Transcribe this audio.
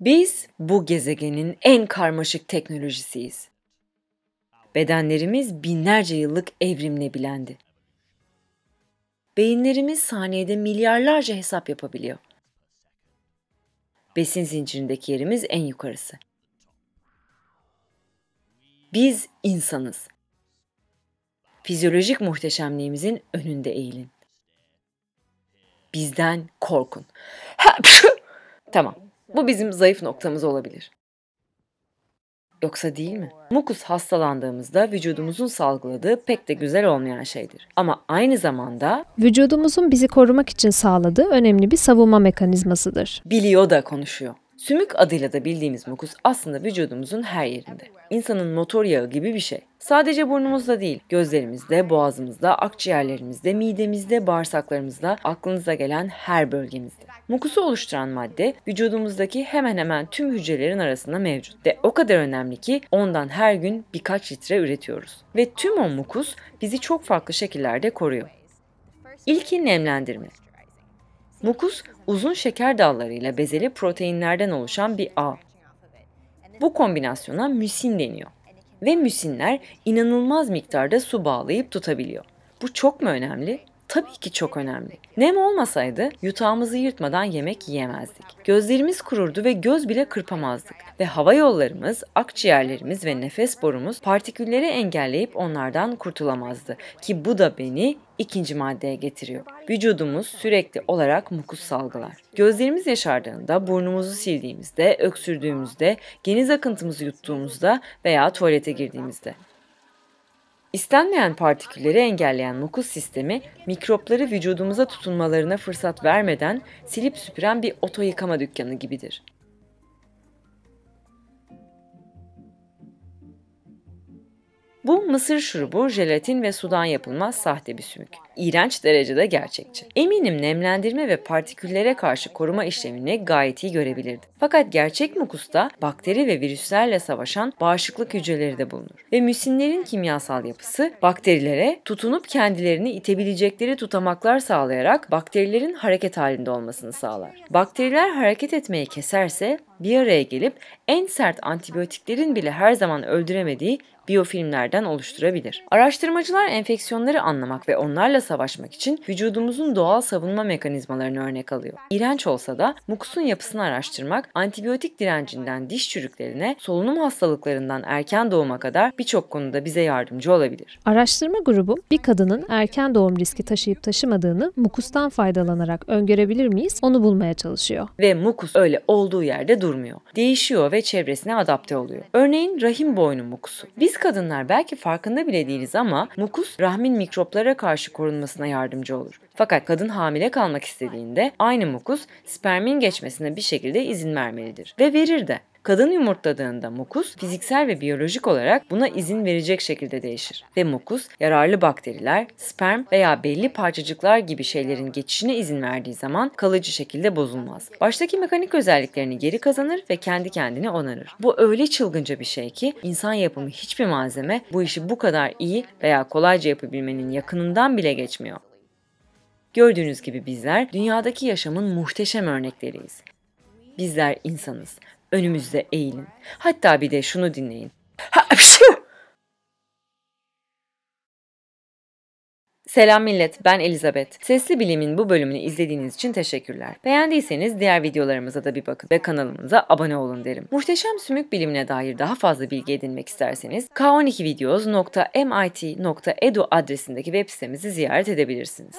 Biz bu gezegenin en karmaşık teknolojisiyiz. Bedenlerimiz binlerce yıllık evrimle bilendi. Beyinlerimiz saniyede milyarlarca hesap yapabiliyor. Besin zincirindeki yerimiz en yukarısı. Biz insanız fizyolojik muhteşemliğimizin önünde eğilin. Bizden korkun. tamam. Bu bizim zayıf noktamız olabilir. Yoksa değil mi? Mukus hastalandığımızda vücudumuzun salgıladığı pek de güzel olmayan şeydir. Ama aynı zamanda vücudumuzun bizi korumak için sağladığı önemli bir savunma mekanizmasıdır. Biliyor da konuşuyor. Sümük adıyla da bildiğimiz mukus aslında vücudumuzun her yerinde. İnsanın motor yağı gibi bir şey. Sadece burnumuzda değil, gözlerimizde, boğazımızda, akciğerlerimizde, midemizde, bağırsaklarımızda, aklınıza gelen her bölgemizde. Mukusu oluşturan madde vücudumuzdaki hemen hemen tüm hücrelerin arasında mevcut ve o kadar önemli ki ondan her gün birkaç litre üretiyoruz. Ve tüm o mukus bizi çok farklı şekillerde koruyor. İlki nemlendirme. Mukus, uzun şeker dallarıyla bezeli proteinlerden oluşan bir ağ. Bu kombinasyona müsin deniyor. Ve müsinler inanılmaz miktarda su bağlayıp tutabiliyor. Bu çok mu önemli? Tabii ki çok önemli. Nem olmasaydı yutağımızı yırtmadan yemek yiyemezdik. Gözlerimiz kururdu ve göz bile kırpamazdık. Ve hava yollarımız, akciğerlerimiz ve nefes borumuz partikülleri engelleyip onlardan kurtulamazdı. Ki bu da beni ikinci maddeye getiriyor. Vücudumuz sürekli olarak mukus salgılar. Gözlerimiz yaşardığında, burnumuzu sildiğimizde, öksürdüğümüzde, geniz akıntımızı yuttuğumuzda veya tuvalete girdiğimizde. İstenmeyen partikülleri engelleyen mukus sistemi mikropları vücudumuza tutunmalarına fırsat vermeden silip süpüren bir oto yıkama dükkanı gibidir. Bu mısır şurubu, jelatin ve sudan yapılmaz sahte bir sümük iğrenç derecede gerçekçi. Eminim nemlendirme ve partiküllere karşı koruma işlemini gayet iyi görebilirdi. Fakat gerçek mukusta bakteri ve virüslerle savaşan bağışıklık hücreleri de bulunur. Ve müsinlerin kimyasal yapısı bakterilere tutunup kendilerini itebilecekleri tutamaklar sağlayarak bakterilerin hareket halinde olmasını sağlar. Bakteriler hareket etmeyi keserse bir araya gelip en sert antibiyotiklerin bile her zaman öldüremediği biyofilmlerden oluşturabilir. Araştırmacılar enfeksiyonları anlamak ve onlarla savaşmak için vücudumuzun doğal savunma mekanizmalarını örnek alıyor. İğrenç olsa da mukusun yapısını araştırmak antibiyotik direncinden diş çürüklerine, solunum hastalıklarından erken doğuma kadar birçok konuda bize yardımcı olabilir. Araştırma grubu bir kadının erken doğum riski taşıyıp taşımadığını mukustan faydalanarak öngörebilir miyiz onu bulmaya çalışıyor. Ve mukus öyle olduğu yerde durmuyor. Değişiyor ve çevresine adapte oluyor. Örneğin rahim boynu mukusu. Biz kadınlar belki farkında bile değiliz ama mukus rahmin mikroplara karşı korunan korunmasına yardımcı olur. Fakat kadın hamile kalmak istediğinde aynı mukus spermin geçmesine bir şekilde izin vermelidir ve verir de. Kadın yumurtladığında mukus fiziksel ve biyolojik olarak buna izin verecek şekilde değişir ve mukus yararlı bakteriler, sperm veya belli parçacıklar gibi şeylerin geçişine izin verdiği zaman kalıcı şekilde bozulmaz. Baştaki mekanik özelliklerini geri kazanır ve kendi kendine onarır. Bu öyle çılgınca bir şey ki insan yapımı hiçbir malzeme bu işi bu kadar iyi veya kolayca yapabilmenin yakınından bile geçmiyor. Gördüğünüz gibi bizler dünyadaki yaşamın muhteşem örnekleriyiz. Bizler insanız Önümüzde eğilin. Hatta bir de şunu dinleyin. Ha, şey Selam millet, ben Elizabeth. Sesli Bilim'in bu bölümünü izlediğiniz için teşekkürler. Beğendiyseniz diğer videolarımıza da bir bakın ve kanalımıza abone olun derim. Muhteşem sümük bilimine dair daha fazla bilgi edinmek isterseniz k12videos.mit.edu adresindeki web sitemizi ziyaret edebilirsiniz.